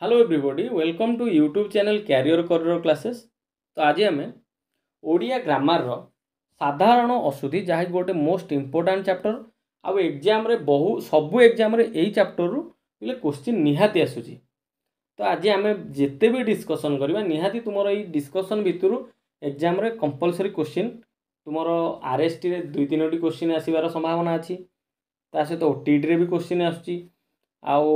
hello everybody welcome to YouTube channel career କରିର classes ତ ଆଜି ଆମେ ଓଡ଼ିଆ ଗ୍ରାମାରର ସାଧାରଣ ଅଶୁଦ୍ଧି ଯାହାକି ଗୋଟେ ମୋଷ୍ଟ ଇମ୍ପୋର୍ଟାଣ୍ଟ ଚାପ୍ଟର ଆଉ ଏକ୍ଜାମ୍ରେ ବହୁ ସବୁ ଏକ୍ଜାମ୍ରେ ଏଇ ଚାପ୍ଟରରୁ ବୋଲେ କୋଶ୍ଚିନ୍ ନିହାତି ଆସୁଛି ତ ଆଜି ଆମେ ଯେତେ ବି ଡିସ୍କସନ୍ କରିବା ନିହାତି ତୁମର ଏଇ ଡିସ୍କସନ୍ ଭିତରୁ ଏକ୍ଜାମ୍ରେ କମ୍ପଲସରି କୋଶ୍ଚିନ୍ ତୁମର ଆର୍ଏସ୍ଟିରେ ଦୁଇ ତିନୋଟି କୋଶ୍ଚିନ୍ ଆସିବାର ସମ୍ଭାବନା ଅଛି ତା ସହିତ ଓଟିଇଟିରେ ବି କୋଶ୍ଚିନ୍ ଆସୁଛି ଆଉ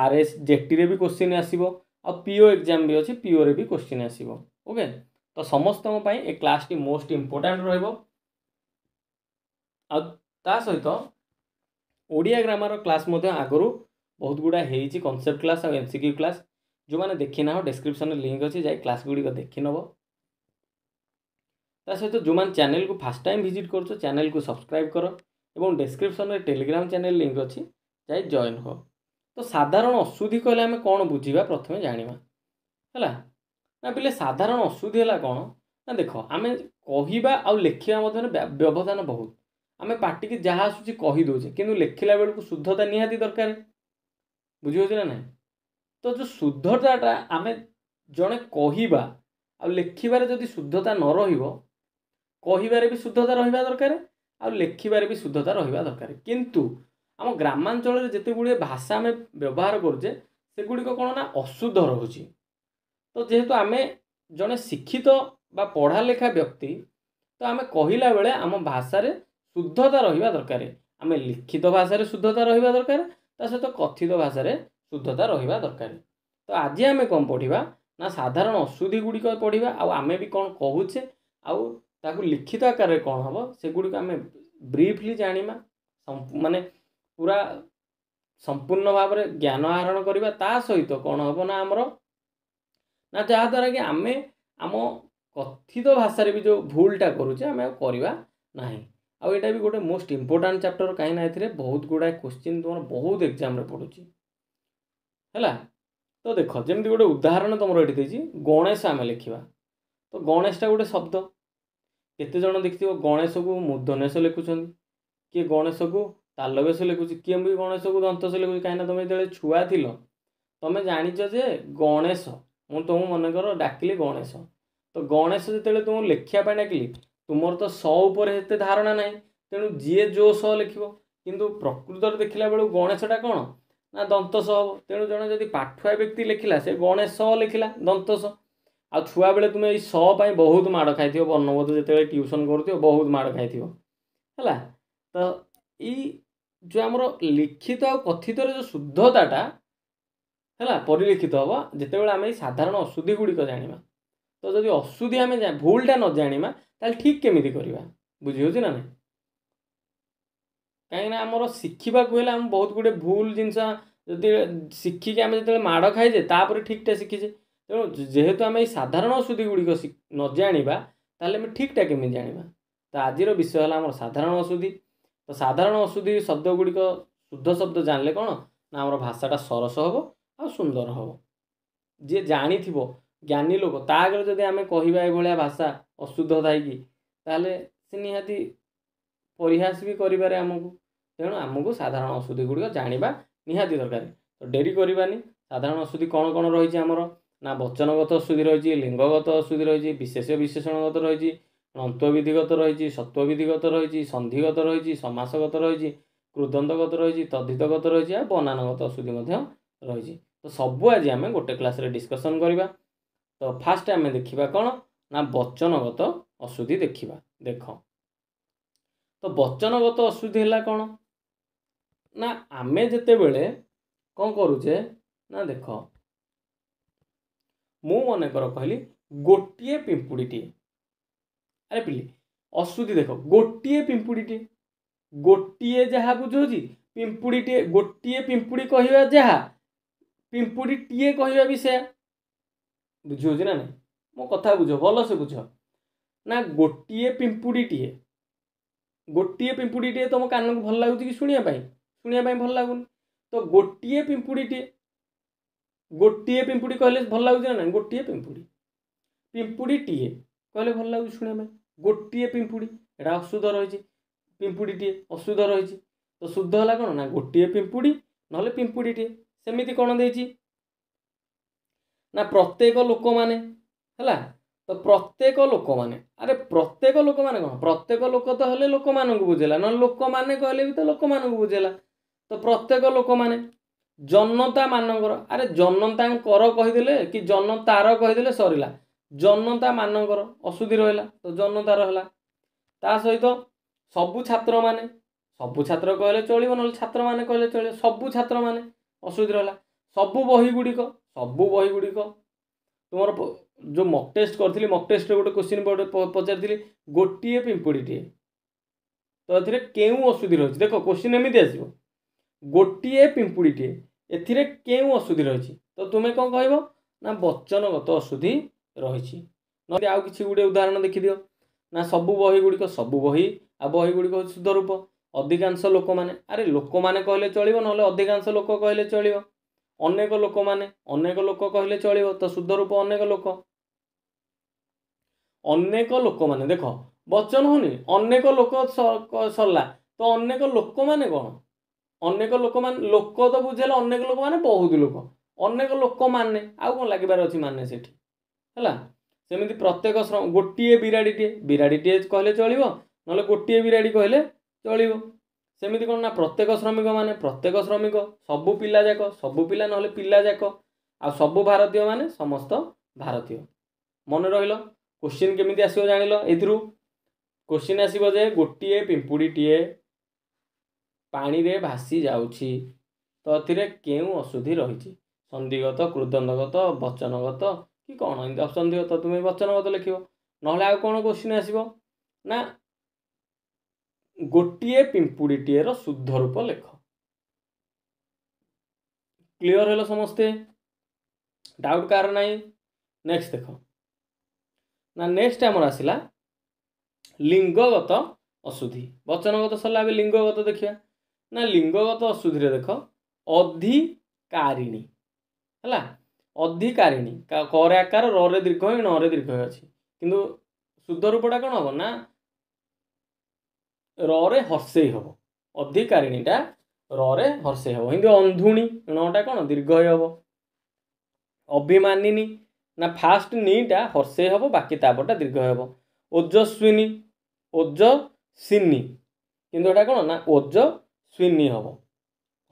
ଆର୍ ଏସ୍ ଜେଟିରେ ବି କୋଶ୍ଚିନ୍ ଆସିବ ଆଉ ପିଓ ଏକ୍ଜାମ୍ ବି ଅଛି ପିଓରେ ବି କୋଶ୍ଚିନ୍ ଆସିବ ଓକେ ତ ସମସ୍ତଙ୍କ ପାଇଁ ଏ କ୍ଲାସ୍ଟି ମୋଷ୍ଟ ଇମ୍ପୋର୍ଟାଣ୍ଟ ରହିବ ଆଉ ତା ସହିତ ଓଡ଼ିଆ ଗ୍ରାମାର କ୍ଲାସ୍ ମଧ୍ୟ ଆଗରୁ ବହୁତ ଗୁଡ଼ା ହେଇଛି କନସେପ୍ଟ କ୍ଲାସ୍ ଆଉ ଏମ୍ ସି କ୍ୟୁ କ୍ଲାସ୍ ଯେଉଁମାନେ ଦେଖିନାହଁ ଡେସ୍କ୍ରିପସନ୍ରେ ଲିଙ୍କ୍ ଅଛି ଯାଇ କ୍ଲାସ୍ ଗୁଡ଼ିକ ଦେଖିନେବ ତା ସହିତ ଯେଉଁମାନେ ଚ୍ୟାନେଲ୍କୁ ଫାର୍ଷ୍ଟ ଟାଇମ୍ ଭିଜିଟ୍ କରୁଛ ଚ୍ୟାନେଲ୍କୁ ସବସ୍କ୍ରାଇବ୍ କର ଏବଂ ଡେସ୍କ୍ରିପସନ୍ରେ ଟେଲିଗ୍ରାମ୍ ଚ୍ୟାନେଲ୍ ଲିଙ୍କ୍ ଅଛି ଯାଇ ଜଏନ୍ ହୁଅ ତ ସାଧାରଣ ଅଶୁଦ୍ଧି କହିଲେ ଆମେ କ'ଣ ବୁଝିବା ପ୍ରଥମେ ଜାଣିବା ହେଲା ନା ପିଲେ ସାଧାରଣ ଅଶୁଦ୍ଧି ହେଲା କ'ଣ ନା ଦେଖ ଆମେ କହିବା ଆଉ ଲେଖିବା ମଧ୍ୟରେ ବ୍ୟବଧାନ ବହୁତ ଆମେ ପାଟିକି ଯାହା ଆସୁଛି କହିଦେଉଛେ କିନ୍ତୁ ଲେଖିଲା ବେଳକୁ ଶୁଦ୍ଧତା ନିହାତି ଦରକାର ବୁଝିହେଉଛି ନା ନାହିଁ ତ ଯେଉଁ ଶୁଦ୍ଧତାଟା ଆମେ ଜଣେ କହିବା ଆଉ ଲେଖିବାରେ ଯଦି ଶୁଦ୍ଧତା ନ ରହିବ କହିବାରେ ବି ଶୁଦ୍ଧତା ରହିବା ଦରକାର ଆଉ ଲେଖିବାରେ ବି ଶୁଦ୍ଧତା ରହିବା ଦରକାର କିନ୍ତୁ ଆମ ଗ୍ରାମାଞ୍ଚଳରେ ଯେତେ ଗୁଡ଼ିଏ ଭାଷା ଆମେ ବ୍ୟବହାର କରୁଛେ ସେଗୁଡ଼ିକ କ'ଣ ନା ଅଶୁଦ୍ଧ ରହୁଛି ତ ଯେହେତୁ ଆମେ ଜଣେ ଶିକ୍ଷିତ ବା ପଢ଼ାଲେଖା ବ୍ୟକ୍ତି ତ ଆମେ କହିଲା ବେଳେ ଆମ ଭାଷାରେ ଶୁଦ୍ଧତା ରହିବା ଦରକାର ଆମେ ଲିଖିତ ଭାଷାରେ ଶୁଦ୍ଧତା ରହିବା ଦରକାର ତା ସହିତ କଥିତ ଭାଷାରେ ଶୁଦ୍ଧତା ରହିବା ଦରକାର ତ ଆଜି ଆମେ କ'ଣ ପଢ଼ିବା ନା ସାଧାରଣ ଅଶୁଦ୍ଧି ଗୁଡ଼ିକ ପଢ଼ିବା ଆଉ ଆମେ ବି କ'ଣ କହୁଛେ ଆଉ ତାକୁ ଲିଖିତ ଆକାରରେ କ'ଣ ହେବ ସେଗୁଡ଼ିକ ଆମେ ବ୍ରିଫଲି ଜାଣିବା ମାନେ ପୁରା ସମ୍ପୂର୍ଣ୍ଣ ଭାବରେ ଜ୍ଞାନ ଆହରଣ କରିବା ତା ସହିତ କ'ଣ ହେବ ନା ଆମର ନା ଯାହାଦ୍ୱାରା କି ଆମେ ଆମ କଥିତ ଭାଷାରେ ବି ଯେଉଁ ଭୁଲଟା କରୁଛେ ଆମେ ଆଉ କରିବା ନାହିଁ ଆଉ ଏଇଟା ବି ଗୋଟେ ମୋଷ୍ଟ ଇମ୍ପୋର୍ଟାଣ୍ଟ ଚାପ୍ଟର କାହିଁକିନା ଏଥିରେ ବହୁତ ଗୁଡ଼ାଏ କ୍ୱେଶ୍ଚିନ୍ ତୁମର ବହୁତ ଏକ୍ଜାମ୍ରେ ପଡ଼ୁଛି ହେଲା ତ ଦେଖ ଯେମିତି ଗୋଟେ ଉଦାହରଣ ତୁମର ଏଇଠି ଦେଇଛି ଗଣେଶ ଆମେ ଲେଖିବା ତ ଗଣେଶଟା ଗୋଟେ ଶବ୍ଦ କେତେଜଣ ଦେଖିଥିବ ଗଣେଶକୁ ମୁଦନେଶ ଲେଖୁଛନ୍ତି କିଏ ଗଣେଶକୁ ତାଲବେ ସୁଲେଖୁଛି କିଏ ବି ଗଣେଶକୁ ଦନ୍ତ ସୁଲେଖୁଛି କାହିଁକିନା ତୁମେ ଯେତେବେଳେ ଛୁଆ ଥିଲ ତୁମେ ଜାଣିଛ ଯେ ଗଣେଶ ମୁଁ ତୁମକୁ ମନେକର ଡାକିଲି ଗଣେଶ ତ ଗଣେଶ ଯେତେବେଳେ ତୁମକୁ ଲେଖିବା ପାଇଁ ଡାକିଲି ତୁମର ତ ସ ଉପରେ ଏତେ ଧାରଣା ନାହିଁ ତେଣୁ ଯିଏ ଯୋ ସ ଲେଖିବ କିନ୍ତୁ ପ୍ରକୃତରେ ଦେଖିଲା ବେଳକୁ ଗଣେଶଟା କ'ଣ ନା ଦନ୍ତ ସ ହେବ ତେଣୁ ଜଣେ ଯଦି ପାଠୁଆ ବ୍ୟକ୍ତି ଲେଖିଲା ସେ ଗଣେଶ ଲେଖିଲା ଦନ୍ତ ସ ଆଉ ଛୁଆବେଳେ ତୁମେ ଏଇ ସ ପାଇଁ ବହୁତ ମାଡ଼ ଖାଇଥିବ ବର୍ଣ୍ଣବୋଧ ଯେତେବେଳେ ଟ୍ୟୁସନ୍ କରୁଥିବ ବହୁତ ମାଡ଼ ଖାଇଥିବ ହେଲା ତ ଏଇ ଯେଉଁ ଆମର ଲିଖିତ ଆଉ କଥିତର ଯେଉଁ ଶୁଦ୍ଧତାଟା ହେଲା ପରିଲିଖିତ ହେବ ଯେତେବେଳେ ଆମେ ଏଇ ସାଧାରଣ ଅଶୁଦ୍ଧି ଗୁଡ଼ିକ ଜାଣିବା ତ ଯଦି ଅଶୁଦ୍ଧି ଆମେ ଭୁଲଟା ନ ଜାଣିବା ତାହେଲେ ଠିକ୍ କେମିତି କରିବା ବୁଝିହେଉଛି ନା ନାହିଁ କାହିଁକିନା ଆମର ଶିଖିବାକୁ ହେଲେ ଆମେ ବହୁତ ଗୁଡ଼ିଏ ଭୁଲ ଜିନିଷ ଯଦି ଶିଖିକି ଆମେ ଯେତେବେଳେ ମାଡ଼ ଖାଇଛେ ତାପରେ ଠିକ୍ଟା ଶିଖିଛେ ତେଣୁ ଯେହେତୁ ଆମେ ଏଇ ସାଧାରଣ ଅଶୁଦ୍ଧି ଗୁଡ଼ିକ ନ ଜାଣିବା ତାହେଲେ ଆମେ ଠିକ୍ଟା କେମିତି ଜାଣିବା ତ ଆଜିର ବିଷୟ ହେଲା ଆମର ସାଧାରଣ ଅଶୁଦ୍ଧି ତ ସାଧାରଣ ଅଶୁଦ୍ଧି ଶବ୍ଦଗୁଡ଼ିକ ଶୁଦ୍ଧ ଶବ୍ଦ ଜାଣିଲେ କ'ଣ ନା ଆମର ଭାଷାଟା ସରସ ହେବ ଆଉ ସୁନ୍ଦର ହେବ ଯିଏ ଜାଣିଥିବ ଜ୍ଞାନୀ ଲୋକ ତା ଆଗରେ ଯଦି ଆମେ କହିବା ଏଭଳିଆ ଭାଷା ଅଶୁଦ୍ଧ ଥାଇକି ତାହେଲେ ସେ ନିହାତି ପରିହାସ ବି କରିପାରେ ଆମକୁ ତେଣୁ ଆମକୁ ସାଧାରଣ ଅଶୁଦ୍ଧି ଗୁଡ଼ିକ ଜାଣିବା ନିହାତି ଦରକାର ତ ଡେରି କରିବାନି ସାଧାରଣ ଅଶୁଦ୍ଧି କ'ଣ କ'ଣ ରହିଛି ଆମର ନା ବଚନଗତ ଅଶୁଦ୍ଧି ରହିଛି ଲିଙ୍ଗଗତ ଅଶୁଦ୍ଧି ରହିଛି ବିଶେଷ ବିଶେଷଣଗତ ରହିଛି ଅନ୍ତଃବିଧିଗତ ରହିଛି ସତ୍ୱବିଧିଗତ ରହିଛି ସନ୍ଧିଗତ ରହିଛି ସମାସଗତ ରହିଛି କୃଦନ୍ତଗତ ରହିଛି ତଦ୍ଧିତଗତ ରହିଛି ଆଉ ବନାନଗତ ଅଶୁଦ୍ଧି ମଧ୍ୟ ରହିଛି ତ ସବୁ ଆଜି ଆମେ ଗୋଟେ କ୍ଲାସ୍ରେ ଡିସ୍କସନ୍ କରିବା ତ ଫାଷ୍ଟ ଆମେ ଦେଖିବା କ'ଣ ନା ବଚନଗତ ଅଶୁଦ୍ଧି ଦେଖିବା ଦେଖ ତ ବଚନଗତ ଅଶୁଦ୍ଧି ହେଲା କ'ଣ ନା ଆମେ ଯେତେବେଳେ କ'ଣ କରୁଛେ ନା ଦେଖ ମୁଁ ମନେକର କହିଲି ଗୋଟିଏ ପିମ୍ପୁଡ଼ିଟିଏ ଆରେ ପିଲି ଅସୁଧି ଦେଖ ଗୋଟିଏ ପିମ୍ପୁଡ଼ିଟିଏ ଗୋଟିଏ ଯାହା ବୁଝଉଛି ପିମ୍ପୁଡ଼ିଟିଏ ଗୋଟିଏ ପିମ୍ପୁଡ଼ି କହିବା ଯାହା ପିମ୍ପୁଡ଼ିଟିଏ କହିବା ବି ସେୟା ବୁଝିହେଉଛି ନା ନାହିଁ ମୋ କଥା ବୁଝ ଭଲସେ ବୁଝ ନା ଗୋଟିଏ ପିମ୍ପୁଡ଼ିଟିଏ ଗୋଟିଏ ପିମ୍ପୁଡ଼ିଟିଏ ତମ କାନକୁ ଭଲ ଲାଗୁଛି କି ଶୁଣିବା ପାଇଁ ଶୁଣିବା ପାଇଁ ଭଲ ଲାଗୁନି ତ ଗୋଟିଏ ପିମ୍ପୁଡ଼ିଟିଏ ଗୋଟିଏ ପିମ୍ପୁଡ଼ି କହିଲେ ଭଲ ଲାଗୁଛି ନା ନାହିଁ ଗୋଟିଏ ପିମ୍ପୁଡ଼ି ପିମ୍ପୁଡ଼ିଟିଏ କହିଲେ ଭଲ ଲାଗୁଛି ଶୁଣିବା ପାଇଁ ଗୋଟିଏ ପିମ୍ପୁଡ଼ି ଏଇଟା ଅଶୁଦ୍ଧ ରହିଛି ପିମ୍ପୁଡ଼ିଟିଏ ଅଶୁଦ୍ଧ ରହିଛି ତ ଶୁଦ୍ଧ ହେଲା କ'ଣ ନା ଗୋଟିଏ ପିମ୍ପୁଡ଼ି ନହେଲେ ପିମ୍ପୁଡ଼ିଟିଏ ସେମିତି କ'ଣ ଦେଇଛି ନା ପ୍ରତ୍ୟେକ ଲୋକମାନେ ହେଲା ତ ପ୍ରତ୍ୟେକ ଲୋକମାନେ ଆରେ ପ୍ରତ୍ୟେକ ଲୋକମାନେ କ'ଣ ପ୍ରତ୍ୟେକ ଲୋକ ତ ହେଲେ ଲୋକମାନଙ୍କୁ ବୁଝେଇଲା ନହେଲେ ଲୋକମାନେ କହିଲେ ବି ତ ଲୋକମାନଙ୍କୁ ବୁଝେଇଲା ତ ପ୍ରତ୍ୟେକ ଲୋକମାନେ ଜନତାମାନଙ୍କର ଆରେ ଜନତାଙ୍କର କହିଦେଲେ କି ଜନତାର କହିଦେଲେ ସରିଲା ଜନତା ମାନଙ୍କର ଅଶୁଦ୍ଧି ରହିଲା ତ ଜନତା ରହିଲା ତା ସହିତ ସବୁ ଛାତ୍ରମାନେ ସବୁ ଛାତ୍ର କହିଲେ ଚଳିବ ନହେଲେ ଛାତ୍ରମାନେ କହିଲେ ଚଳିବ ସବୁ ଛାତ୍ରମାନେ ଅଶୁଦ୍ଧି ରହିଲା ସବୁ ବହିଗୁଡ଼ିକ ସବୁ ବହିଗୁଡ଼ିକ ତୁମର ଯେଉଁ ମକ୍ ଟେଷ୍ଟ କରିଥିଲି ମକ୍ ଟେଷ୍ଟରେ ଗୋଟେ କ୍ୱେଶ୍ଚିନ୍ ପଚାରିଥିଲି ଗୋଟିଏ ପିମ୍ପୁଡ଼ିଟିଏ ତ ଏଥିରେ କେଉଁ ଅଶୁଦ୍ଧି ରହିଛି ଦେଖ କ୍ୱେଶ୍ଚିନ୍ ଏମିତି ଆସିବ ଗୋଟିଏ ପିମ୍ପୁଡ଼ିଟିଏ ଏଥିରେ କେଉଁ ଅଶୁଦ୍ଧି ରହିଛି ତ ତୁମେ କ'ଣ କହିବ ନା ବଚନଗତ ଅଶୁଦ୍ଧି ରହିଛି ନହେଲେ ଆଉ କିଛି ଗୋଟେ ଉଦାହରଣ ଦେଖିଦିଅ ନା ସବୁ ବହି ଗୁଡ଼ିକ ସବୁ ବହି ଆଉ ବହି ଗୁଡ଼ିକ ହେଉଛି ଶୁଦ୍ଧ ରୂପ ଅଧିକାଂଶ ଲୋକମାନେ ଆରେ ଲୋକମାନେ କହିଲେ ଚଳିବ ନହେଲେ ଅଧିକାଂଶ ଲୋକ କହିଲେ ଚଳିବ ଅନେକ ଲୋକମାନେ ଅନେକ ଲୋକ କହିଲେ ଚଳିବ ତ ଶୁଦ୍ଧ ରୂପ ଅନେକ ଲୋକ ଅନେକ ଲୋକମାନେ ଦେଖ ବଚନ ହଉନି ଅନେକ ଲୋକ ସରିଲା ତ ଅନେକ ଲୋକମାନେ କ'ଣ ଅନେକ ଲୋକମାନେ ଲୋକ ତ ବୁଝେଇଲେ ଅନେକ ଲୋକମାନେ ବହୁତ ଲୋକ ଅନେକ ଲୋକମାନେ ଆଉ କ'ଣ ଲାଗିବାର ଅଛି ମାନେ ସେଠି ହେଲା ସେମିତି ପ୍ରତ୍ୟେକ ଗୋଟିଏ ବିରାଡ଼ିଟିଏ ବିରାଡ଼ିଟିଏ କହିଲେ ଚଳିବ ନହେଲେ ଗୋଟିଏ ବିରାଡ଼ି କହିଲେ ଚଳିବ ସେମିତି କ'ଣ ନା ପ୍ରତ୍ୟେକ ଶ୍ରମିକମାନେ ପ୍ରତ୍ୟେକ ଶ୍ରମିକ ସବୁ ପିଲାଯାକ ସବୁ ପିଲା ନହେଲେ ପିଲାଯାକ ଆଉ ସବୁ ଭାରତୀୟମାନେ ସମସ୍ତ ଭାରତୀୟ ମନେ ରହିଲ କୋଶ୍ଚିନ୍ କେମିତି ଆସିବ ଜାଣିଲ ଏଥିରୁ କୋଶ୍ଚିନ୍ ଆସିବ ଯେ ଗୋଟିଏ ପିମ୍ପୁଡ଼ିଟିଏ ପାଣିରେ ଭାସି ଯାଉଛି ତ ଏଥିରେ କେଉଁ ଅଶୁଦ୍ଧି ରହିଛି ସନ୍ଧିଗତ କୃଦନ୍ଦଗତ ବଚନଗତ କି କ'ଣ ଏମିତି ଅପସନ୍ ଥିବ ତ ତୁମେ ବଚନବଦ୍ଧ ଲେଖିବ ନହେଲେ ଆଉ କ'ଣ କୋଶ୍ଚିନ୍ ଆସିବ ନା ଗୋଟିଏ ପିମ୍ପୁଡ଼ିଟିଏର ଶୁଦ୍ଧ ରୂପ ଲେଖ କ୍ଲିଅର୍ ହେଲ ସମସ୍ତେ ଡାଉଟ୍ କାହାର ନାହିଁ ନେକ୍ସଟ ଦେଖ ନା ନେକ୍ସଟ ଆମର ଆସିଲା ଲିଙ୍ଗଗତ ଅଶୁଦ୍ଧି ବଚନଗତ ସରିଲା ଏବେ ଲିଙ୍ଗଗତ ଦେଖିବା ନା ଲିଙ୍ଗଗତ ଅଶୁଦ୍ଧିରେ ଦେଖ ଅଧିକାରିଣୀ ହେଲା ଅଧିକାରିଣୀ କରେ ଆକାର ରରେ ଦୀର୍ଘ ହୋଇ ନରେ ଦୀର୍ଘ ଅଛି କିନ୍ତୁ ଶୁଦ୍ଧ ରୂପଟା କ'ଣ ହେବ ନା ରରେ ହର୍ସେଇ ହେବ ଅଧିକାରିଣୀଟା ରରେ ହର୍ସେଇ ହେବ କିନ୍ତୁ ଅନ୍ଧୁଣୀ ଣଟା କ'ଣ ଦୀର୍ଘ ହେବ ଅଭିମାନିନୀ ନା ଫାଷ୍ଟ ନିଟା ହର୍ସେଇ ହେବ ବାକି ତାପରଟା ଦୀର୍ଘ ହେବ ଓଜସ୍ୱିନୀ ଓଜସ୍ୱିନୀ କିନ୍ତୁ ଏଇଟା କ'ଣ ନା ଓଜସ୍ୱିନୀ ହେବ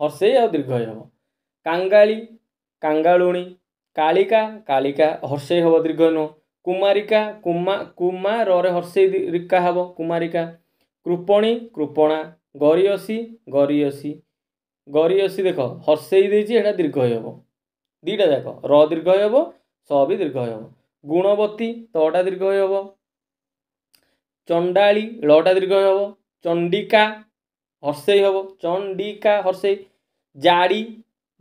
ହର୍ସେଇ ଆଉ ଦୀର୍ଘ ହେବ କାଙ୍ଗାଳି କାଙ୍ଗାଳୁଣୀ କାଳିକା କାଳିକା ହର୍ଷେଇ ହେବ ଦୀର୍ଘ ନୁହଁ କୁମାରିକା କୁମା କୁମା ରରେ ହର୍ଷେଇ ରିକା ହେବ କୁମାରିକା କୃପଣୀ କୃପଣା ଗରିଅସି ଗରିଅସି ଗରିଅସି ଦେଖ ହର୍ଷେଇ ଦେଇଛି ଏଇଟା ଦୀର୍ଘ ହେବ ଦୁଇଟା ଯାକ ର ଦୀର୍ଘ ହେବ ସ ବି ଦୀର୍ଘ ହେବ ଗୁଣବତୀ ତଟା ଦୀର୍ଘ ହେବ ଚଣ୍ଡାଳି ଲଟା ଦୀର୍ଘ ହେବ ଚଣ୍ଡିକା ହର୍ଷେଇ ହେବ ଚଣ୍ଡିକା ହର୍ଷେଇ ଜାଡ଼ି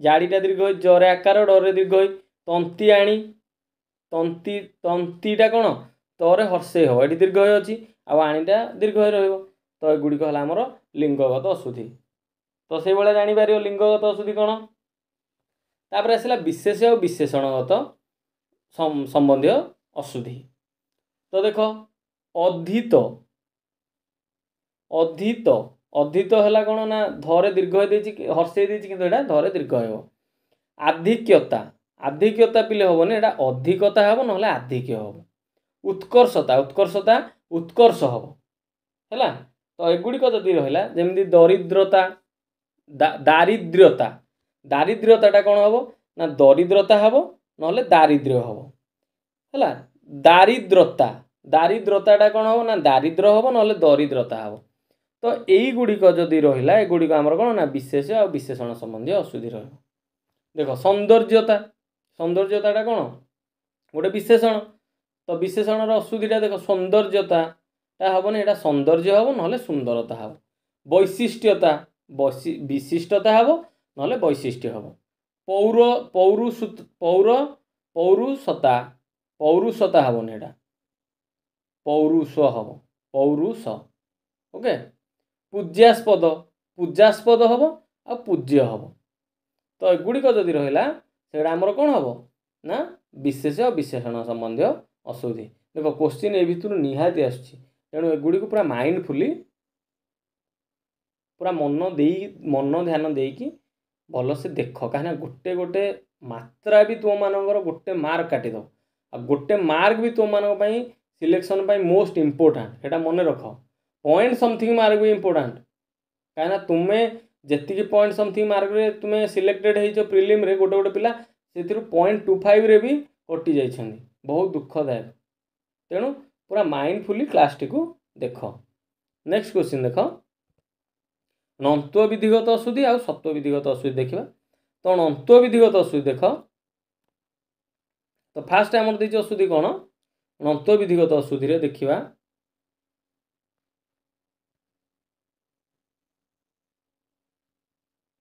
ଜାଡ଼ିଟା ଦୀର୍ଘ ହୋଇ ଜରେ ଆକାର ଡରେ ଦୀର୍ଘ ହୋଇ ତନ୍ତୀ ଆଣି ତନ୍ତୀ ତନ୍ତୀଟା କ'ଣ ତରେ ହର୍ଷେଇ ହେବ ଏଠି ଦୀର୍ଘ ହେଇ ଅଛି ଆଉ ଆଣିଟା ଦୀର୍ଘ ହେଇ ରହିବ ତ ଏଗୁଡ଼ିକ ହେଲା ଆମର ଲିଙ୍ଗଗତ ଅଶୁଧି ତ ସେଇଭଳିଆ ଜାଣିପାରିବ ଲିଙ୍ଗଗତ ଅଶୁଧି କ'ଣ ତା'ପରେ ଆସିଲା ବିଶେଷ ଆଉ ବିଶେଷଣଗତ ସମ୍ବନ୍ଧୀୟ ଅଶୁଦ୍ଧି ତ ଦେଖ ଅଧିତ ଅଧିତ ଅଧିତ ହେଲା କ'ଣ ନା ଧରେ ଦୀର୍ଘ ଦେଇଛି ହର୍ଷେଇ ଦେଇଛି କିନ୍ତୁ ଏଇଟା ଧରେ ଦୀର୍ଘ ହେବ ଆଧିକ୍ୟତା ଆଧିକ୍ୟତା ପିଲେ ହେବନି ଏଇଟା ଅଧିକତା ହେବ ନହେଲେ ଆଧିକ୍ୟ ହେବ ଉତ୍କର୍ଷତା ଉତ୍କର୍ଷତା ଉତ୍କର୍ଷ ହେବ ହେଲା ତ ଏଗୁଡ଼ିକ ଯଦି ରହିଲା ଯେମିତି ଦରିଦ୍ରତା ଦାରିଦ୍ର୍ୟତା ଦାରିଦ୍ର୍ୟତାଟା କ'ଣ ହେବ ନା ଦରିଦ୍ରତା ହେବ ନହେଲେ ଦାରିଦ୍ର୍ୟ ହେବ ହେଲା ଦାରିଦ୍ରତା ଦାରିଦ୍ରତାଟା କ'ଣ ହେବ ନା ଦାରିଦ୍ର୍ୟ ହେବ ନହେଲେ ଦରିଦ୍ରତା ହେବ ତ ଏଇଗୁଡ଼ିକ ଯଦି ରହିଲା ଏଗୁଡ଼ିକ ଆମର କ'ଣ ନା ବିଶେଷ ଆଉ ବିଶେଷଣ ସମ୍ବନ୍ଧୀୟ ଅସୁବିଧା ରହିବ ଦେଖ ସୌନ୍ଦର୍ଯ୍ୟତା ସୌନ୍ଦର୍ଯ୍ୟତାଟା କ'ଣ ଗୋଟେ ବିଶେଷଣ ତ ବିଶେଷଣର ଅସୁବିଧା ଦେଖ ସୌନ୍ଦର୍ଯ୍ୟତାଟା ହେବନି ଏଇଟା ସୌନ୍ଦର୍ଯ୍ୟ ହେବ ନହେଲେ ସୁନ୍ଦରତା ହେବ ବୈଶିଷ୍ଟ୍ୟତା ବିଶିଷ୍ଟତା ହେବ ନହେଲେ ବୈଶିଷ୍ଟ୍ୟ ହେବ ପୌର ପୌରୁ ପୌର ପୌରୁଷତା ପୌରୁଷତା ହେବନି ଏଇଟା ପୌରୁଷ ହେବ ପୌରୁଷ ଓକେ ପୂଜ୍ୟାସ୍ପଦ ପୂଜାସ୍ପଦ ହେବ ଆଉ ପୂଜ୍ୟ ହେବ ତ ଏଗୁଡ଼ିକ ଯଦି ରହିଲା ସେଗୁଡ଼ା ଆମର କ'ଣ ହେବ ନା ବିଶେଷ ବିଶେଷଣ ସମ୍ବନ୍ଧୀୟ ଅଶୁଦ୍ଧି ଦେଖ କୋଶ୍ଚିନ୍ ଏ ଭିତରୁ ନିହାତି ଆସୁଛି ତେଣୁ ଏଗୁଡ଼ିକୁ ପୁରା ମାଇଣ୍ଡଫୁଲି ପୁରା ମନ ଦେଇ ମନ ଧ୍ୟାନ ଦେଇକି ଭଲସେ ଦେଖ କାହିଁକିନା ଗୋଟେ ଗୋଟେ ମାତ୍ରା ବି ତୁମମାନଙ୍କର ଗୋଟେ ମାର୍କ କାଟିଦେବ ଆଉ ଗୋଟେ ମାର୍କ ବି ତୁମମାନଙ୍କ ପାଇଁ ସିଲେକ୍ସନ୍ ପାଇଁ ମୋଷ୍ଟ ଇମ୍ପୋର୍ଟାଣ୍ଟ ସେଇଟା ମନେ ରଖ ପଏଣ୍ଟ ସମଥିଙ୍ଗ ମାର୍କ ବି ଇମ୍ପୋର୍ଟାଣ୍ଟ କାହିଁକିନା ତୁମେ जी पॉइंट समथिंग मार्क तुम सिलेक्टेड हो प्रिमे गोटे गोटे पिला से पॉइंट टू फाइव रे भी कटि जा बहुत दुखदायक तेणु पूरा माइंडफुली क्लास टी को देख नेक्स्ट क्वेश्चन देख नंत्व विधिगत अशुद्धि आ सत्व विधिगत अशुद्धि देखा तो नंत्व विधिगत अशुद्धि देख तो फास्ट आम अशुद्धि कौन नंत्व विधिगत अशुद्धि देखा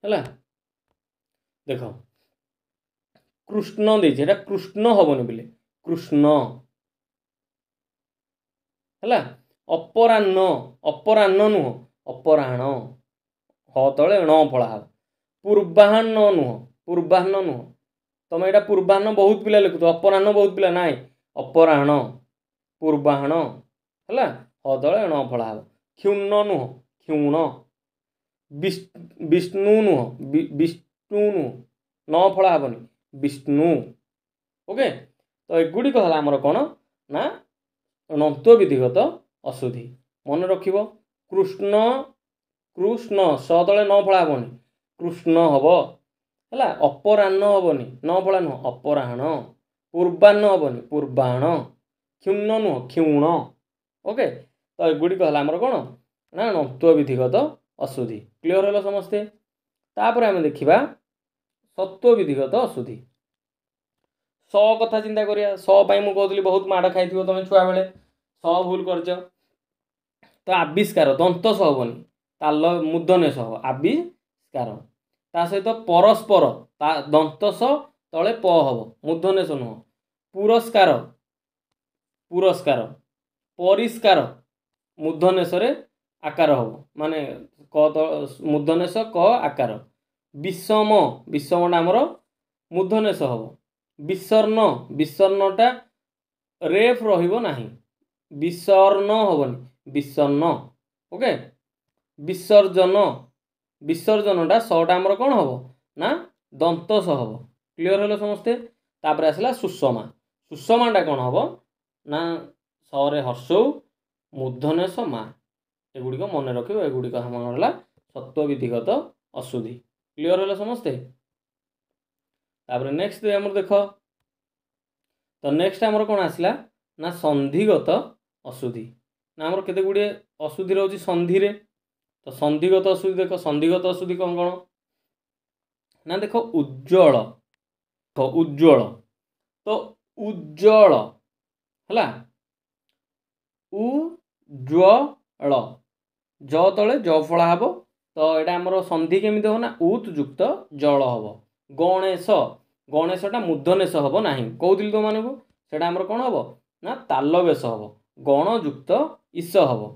ହେଲା ଦେଖ କୃଷ୍ଣ ଦେଇଛି ଏଇଟା କୃଷ୍ଣ ହେବନି ବୋଲି କୃଷ୍ଣ ହେଲା ଅପରାହ୍ନ ଅପରାହ୍ନ ନୁହଁ ଅପରାହ୍ନ ହ ତଳେ ଣ ଫଳା ହେବ ପୂର୍ବାହ୍ନ ନୁହଁ ପୂର୍ବାହ୍ନ ନୁହଁ ତୁମେ ଏଇଟା ପୂର୍ବାହ୍ନ ବହୁତ ପିଲା ଲେଖୁଥିବ ଅପରାହ୍ନ ବହୁତ ପିଲା ନାହିଁ ଅପରାହ୍ନ ପୂର୍ବାହ୍ନ ହେଲା ହ ତଳେ ଣ ଫଳା ହେବ କ୍ଷୁଣ୍ଣ ନୁହଁ କ୍ଷୁଣ ବିଷ୍ଣୁ ନୁହଁ ବିଷ୍ଣୁ ନୁହଁ ନ ଫଳା ହେବନି ବିଷ୍ଣୁ ଓକେ ତ ଏଗୁଡ଼ିକ ହେଲା ଆମର କ'ଣ ନା ନନ୍ତବିଧିଗତ ଅଶୁଦ୍ଧି ମନେ ରଖିବ କୃଷ୍ଣ କୃଷ୍ଣ ସ ତଳେ ନ ଫଳା ହେବନି କୃଷ୍ଣ ହେବ ହେଲା ଅପରାହ୍ନ ହେବନି ନ ଫଳା ନୁହଁ ଅପରାହ୍ନ ପୂର୍ବାହ୍ନ ହେବନି ପୂର୍ବାହ୍ନ କ୍ଷୁଣ୍ଣ ନୁହଁ କ୍ଷୁଣ ଓକେ ତ ଏଗୁଡ଼ିକ ହେଲା ଆମର କ'ଣ ନା ନନ୍ତବିଧିଗତ ଅଶୁଦ୍ଧି କ୍ଲିଅର୍ ହେଲା ସମସ୍ତେ ତାପରେ ଆମେ ଦେଖିବା ସତ୍ୱବିଧିଗତ ଅଶୁଦ୍ଧି ସ କଥା ଚିନ୍ତା କରିବା ସ ପାଇଁ ମୁଁ କହୁଥିଲି ବହୁତ ମାଡ଼ ଖାଇଥିବ ତୁମେ ଛୁଆବେଳେ ସ ଭୁଲ କରିଛ ତ ଆବିଷ୍କାର ଦନ୍ତ ସ ହେବନି ତାଲ ମୁଦନେ ସ ହେବ ଆବିଷ୍କାର ତା ସହିତ ପରସ୍ପର ତା ଦନ୍ତ ସ ତଳେ ପ ହେବ ମୁଦନେ ସ ନୁହଁ ପୁରସ୍କାର ପୁରସ୍କାର ପରିଷ୍କାର ମୂର୍ଧନ୍ୟସରେ ଆକାର ହେବ ମାନେ କ ତଳ ମୂର୍ଦ୍ଧନେଶ କ ଆକାର ବିଷମ ବିଷମଟା ଆମର ମୂର୍ଦ୍ଧନେଶ ହେବ ବିଷର୍ଣ୍ଣ ବିଷର୍ଣ୍ଣଟା ରେଫ୍ ରହିବ ନାହିଁ ବିଷର୍ଣ୍ଣ ହେବନି ବିଷର୍ଣ୍ଣ ଓକେ ବିସର୍ଜନ ବିସର୍ଜନଟା ଶଟା ଆମର କ'ଣ ହେବ ନା ଦନ୍ତସ ହେବ କ୍ଲିଅର୍ ହେଲେ ସମସ୍ତେ ତାପରେ ଆସିଲା ସୁଷମା ସୁଷମାଟା କ'ଣ ହେବ ନା ସରେ ହର୍ଷଉ ମୂର୍ଦ୍ଧନେଶ ମା' ଏଗୁଡ଼ିକ ମନେ ରଖିବ ଏଗୁଡ଼ିକ ଆମ ହେଲା ସତ୍ଵବିଧିଗତ ଅଶୁଦ୍ଧି କ୍ଲିଅର ହେଲା ସମସ୍ତେ ତାପରେ ନେକ୍ସଟ ଆମର ଦେଖ ତ ନେକ୍ସଟ ଆମର କ'ଣ ଆସିଲା ନା ସନ୍ଧିଗତ ଅଶୁଦ୍ଧି ନା ଆମର କେତେ ଗୁଡ଼ିଏ ଅଶୁଦ୍ଧି ରହୁଛି ସନ୍ଧିରେ ତ ସନ୍ଧିଗତ ଅଶୁଦ୍ଧି ଦେଖ ସନ୍ଧିଗତ ଅଶୁଦ୍ଧି କ'ଣ କ'ଣ ନା ଦେଖ ଉଜ୍ଜଳ ଦେଖ ଉଜ୍ଜଳ ତ ଉଜ୍ଜଳ ହେଲା ଉଜ୍ଜଳ ଜ ତଳେ ଜଫଳ ହେବ ତ ଏଇଟା ଆମର ସନ୍ଧି କେମିତି ହେବ ନା ଉତ୍ ଯୁକ୍ତ ଜଳ ହେବ ଗଣେଶ ଗଣେଶଟା ମୂର୍ଦ୍ଧନେଶ ହେବ ନାହିଁ କହୁଥିଲି ତୁମମାନଙ୍କୁ ସେଇଟା ଆମର କ'ଣ ହେବ ନା ତାଲବେଶ ହେବ ଗଣ ଯୁକ୍ତ ଇସ ହେବ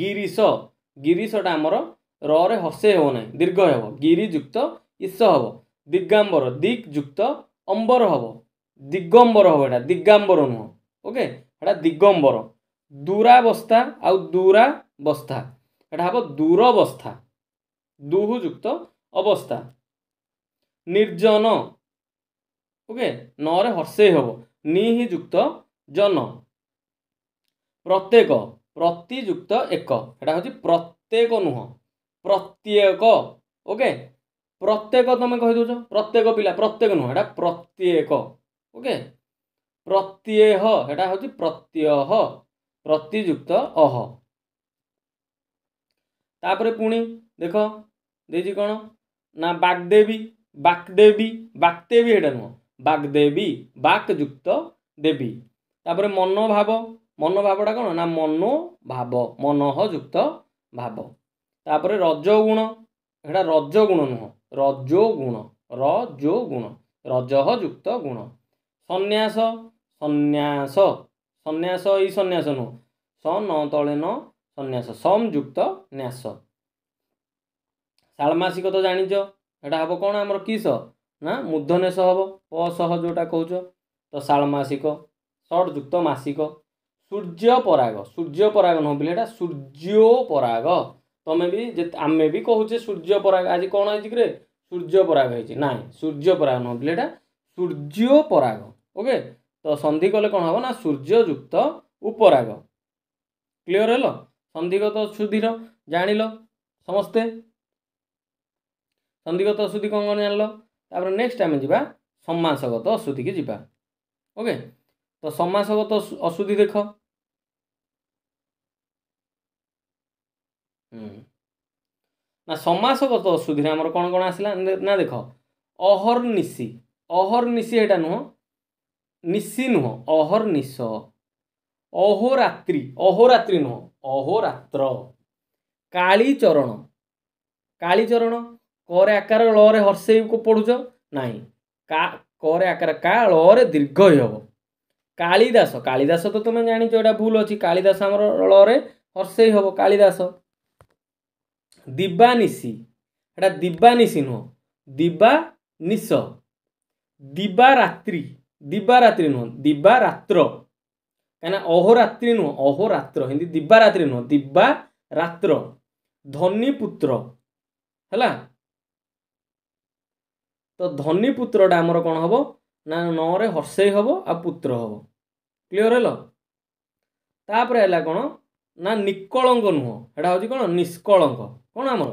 ଗିରିଶ ଗିରିଶଟା ଆମର ରରେ ହସେ ହେବ ନାହିଁ ଦୀର୍ଘ ହେବ ଗିରି ଯୁକ୍ତ ଇସ ହେବ ଦିଗାମ୍ବର ଦିଗ୍ ଯୁକ୍ତ ଅମ୍ବର ହେବ ଦିଗମ୍ବର ହେବ ଏଇଟା ଦିଗାମ୍ବର ନୁହଁ ଓକେ ଏଇଟା ଦିଗମ୍ବର ଦୂରାବସ୍ଥା ଆଉ ଦୂରା ବସ୍ଥା ଏଇଟା ହେବ ଦୂରବସ୍ଥା ଦୁହଯୁକ୍ତ ଅବସ୍ଥା ନିର୍ଜନ ଓକେ ନରେ ହର୍ଷେଇ ହେବ ନିହିଯୁକ୍ତ ଜନ ପ୍ରତ୍ୟେକ ପ୍ରତିଯୁକ୍ତ ଏକ ସେଇଟା ହେଉଛି ପ୍ରତ୍ୟେକ ନୁହଁ ପ୍ରତ୍ୟେକ ଓକେ ପ୍ରତ୍ୟେକ ତୁମେ କହିଦେଉଛ ପ୍ରତ୍ୟେକ ପିଲା ପ୍ରତ୍ୟେକ ନୁହଁ ଏଇଟା ପ୍ରତ୍ୟେକ ଓକେ ପ୍ରତ୍ୟେହ ସେଇଟା ହେଉଛି ପ୍ରତ୍ୟହ ପ୍ରତିଯୁକ୍ତ ଅହ ତାପରେ ପୁଣି ଦେଖ ଦେଇଛି କ'ଣ ନା ବାଗଦେବୀ ବାକ୍ଦେବୀ ବାକ୍ଦେବୀ ଏଇଟା ନୁହଁ ବାଗଦେବୀ ବାକ୍ ଯୁକ୍ତ ଦେବୀ ତାପରେ ମନୋଭାବ ମନୋଭାବଟା କ'ଣ ନା ମନୋଭାବ ମନୋହ ଯୁକ୍ତ ଭାବ ତାପରେ ରଜଗୁଣ ଏଇଟା ରଜଗୁଣ ନୁହଁ ରଜଗୁଣ ରଜଗୁଣ ରଜହ ଯୁକ୍ତ ଗୁଣ ସନ୍ନ୍ୟାସ ସନ୍ନ୍ୟାସ ସନ୍ନ୍ୟାସ ଏଇ ସନ୍ନ୍ୟାସ ନୁହଁ ସ ନ ତଳେ ନ ସନ୍ନ୍ୟାସ ସମ୍ ଯୁକ୍ତ ନ୍ୟାସ ଶାଳମାସିକ ତ ଜାଣିଛ ଏଇଟା ହେବ କ'ଣ ଆମର କିସ ନା ମୂର୍ଦ୍ଧନେଶ ହେବ ପ ସହ ଯେଉଁଟା କହୁଛ ତ ଶାଳମାସିକ ସଟ୍ ଯୁକ୍ତ ମାସିକ ସୂର୍ଯ୍ୟ ପରାଗ ସୂର୍ଯ୍ୟ ପରାଗ ନୁହଁ ବୋଲି ଏଇଟା ସୂର୍ଯ୍ୟ ପରାଗ ତମେ ବି ଆମେ ବି କହୁଛେ ସୂର୍ଯ୍ୟ ପରାଗ ଆଜି କ'ଣ ହେଇଛି କିରେ ସୂର୍ଯ୍ୟ ପରାଗ ହେଇଛି ନାଇଁ ସୂର୍ଯ୍ୟ ପରାଗ ନୁହଁ ବୋଲି ଏଇଟା ସୂର୍ଯ୍ୟ ପରାଗ ଓକେ ତ ସନ୍ଧି କଲେ କ'ଣ ହେବ ନା ସୂର୍ଯ୍ୟଯୁକ୍ତ ଉପରାଗ କ୍ଲିଅର ହେଲା ସନ୍ଧିଗତ ଅଶୁଦ୍ଧିର ଜାଣିଲ ସମସ୍ତେ ସନ୍ଧିଗତ ଅଶୁଦ୍ଧି କ'ଣ କ'ଣ ଜାଣିଲ ତାପରେ ନେକ୍ସଟ ଆମେ ଯିବା ସମାସଗତ ଅଶୁଦ୍ଧିକି ଯିବା ଓକେ ତ ସମାସଗତ ଅଶୁଦ୍ଧି ଦେଖ ନା ସମାସଗତ ଅଶୁଦ୍ଧିରେ ଆମର କ'ଣ କ'ଣ ଆସିଲା ନା ଦେଖ ଅହର୍ନିଶି ଅହର୍ନିଶି ଏଇଟା ନୁହଁ ନିଶି ନୁହଁ ଅହର୍ନିଶ ଅହୋରାତ୍ରି ଅହୋରାତ୍ରି ନୁହଁ ଅହୋରାତ୍ର କାଳିଚରଣ କାଳିଚରଣ କରେ ଆକାର ଳରେ ହର୍ଷେଇକୁ ପଢ଼ୁଛ ନାହିଁ କା କରେ ଆକାର କା ଳରେ ଦୀର୍ଘ ହେବ କାଳିଦାସ କାଳିଦାସ ତ ତୁମେ ଜାଣିଛ ଏଇଟା ଭୁଲ ଅଛି କାଳିଦାସ ଆମର ଳରେ ହର୍ଷେଇ ହେବ କାଳିଦାସ ଦିବାନିଶି ଏଇଟା ଦିବାନିଶି ନୁହଁ ଦିବାନିଶ ଦିବାରାତ୍ରି ଦିବାରାତ୍ରି ନୁହଁ ଦିବାରାତ୍ର କାହିଁକିନା ଅହୋରାତ୍ରି ନୁହଁ ଅହୋରାତ୍ର ହିନ୍ଦୀ ଦିବାରାତ୍ରି ନୁହଁ ଦିବା ରାତ୍ର ଧନୀ ପୁତ୍ର ହେଲା ତ ଧନୀ ପୁତ୍ରଟା ଆମର କ'ଣ ହେବ ନା ନଅରେ ହର୍ଷେଇ ହେବ ଆଉ ପୁତ୍ର ହେବ କ୍ଲିଅର ହେଲ ତାପରେ ହେଲା କ'ଣ ନା ନିକଳଙ୍କ ନୁହଁ ସେଇଟା ହେଉଛି କ'ଣ ନିଷ୍କଳଙ୍କ କ'ଣ ଆମର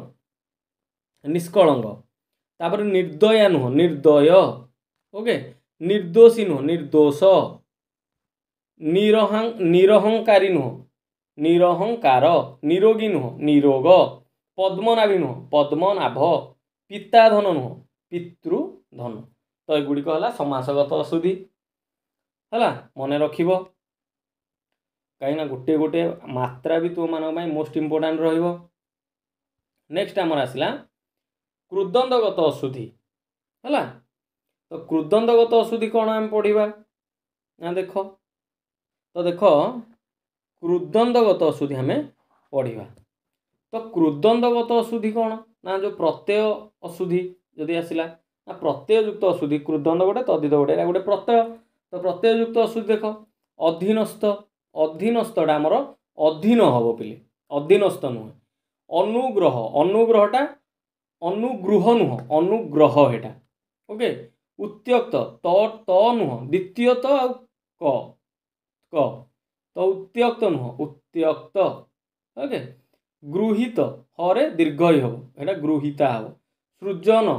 ନିଷ୍କଳଙ୍କ ତାପରେ ନିର୍ଦ୍ଦୟା ନୁହଁ ନିର୍ଦ୍ଦୟ ଓକେ ନିର୍ଦ୍ଦୋଷୀ ନୁହଁ ନିର୍ଦ୍ଦୋଷ ନିରହା ନିରହଙ୍କାରୀ ନୁହଁ ନିରହଙ୍କାର ନିରୋଗୀ ନୁହଁ ନିରୋଗ ପଦ୍ମନାଭି ନୁହଁ ପଦ୍ମନାଭ ପିତାଧନ ନୁହଁ ପିତୃ ଧନ ତ ଏଗୁଡ଼ିକ ହେଲା ସମାସଗତ ଅଶୁଦ୍ଧି ହେଲା ମନେ ରଖିବ କାହିଁକିନା ଗୋଟିଏ ଗୋଟିଏ ମାତ୍ରା ବି ତୁମମାନଙ୍କ ପାଇଁ ମୋଷ୍ଟ ଇମ୍ପୋର୍ଟାଣ୍ଟ ରହିବ ନେକ୍ସଟ ଆମର ଆସିଲା କୃଦନ୍ତଗତ ଅଶୁଦ୍ଧି ହେଲା ତ କୃଦନ୍ଦଗତ ଅଶୁଦ୍ଧି କ'ଣ ଆମେ ପଢ଼ିବା ନା ଦେଖ ତ ଦେଖ କୃଦନ୍ଦଗତ ଅଶୁଦ୍ଧି ଆମେ ପଢ଼ିବା ତ କୃଦନ୍ଦଗତ ଅଶୁଦ୍ଧି କ'ଣ ନା ଯେଉଁ ପ୍ରତ୍ୟୟ ଅଶୁଦ୍ଧି ଯଦି ଆସିଲା ନା ପ୍ରତ୍ୟୟଯୁକ୍ତ ଅଶୁଦ୍ଧି କୃଦନ୍ଦ ଗୋଟେ ତଦିତ ଗୋଟେ ଏଇଟା ଗୋଟେ ପ୍ରତ୍ୟୟ ତ ପ୍ରତ୍ୟୟଯୁକ୍ତ ଅଶୁଦ୍ଧି ଦେଖ ଅଧୀନସ୍ଥ ଅଧୀନସ୍ଥଟା ଆମର ଅଧୀନ ହେବ ପିଲେ ଅଧୀନସ୍ଥ ନୁହେଁ ଅନୁଗ୍ରହ ଅନୁଗ୍ରହଟା ଅନୁଗୃହ ନୁହଁ ଅନୁଗ୍ରହ ଏଇଟା ଓକେ ଉତ୍ତ୍ୟକ୍ତ ତ ତ ନୁହଁ ଦ୍ୱିତୀୟ ତ ଆଉ କ କ ତ ଉତ୍ତ୍ୟକ୍ତ ନୁହଁ ଉତ୍ତ୍ୟକ୍ତ ଓକେ ଗୃହୀତ ହରେ ଦୀର୍ଘୟ ହେବ ଏଇଟା ଗୃହୀତା ହେବ ସୃଜନ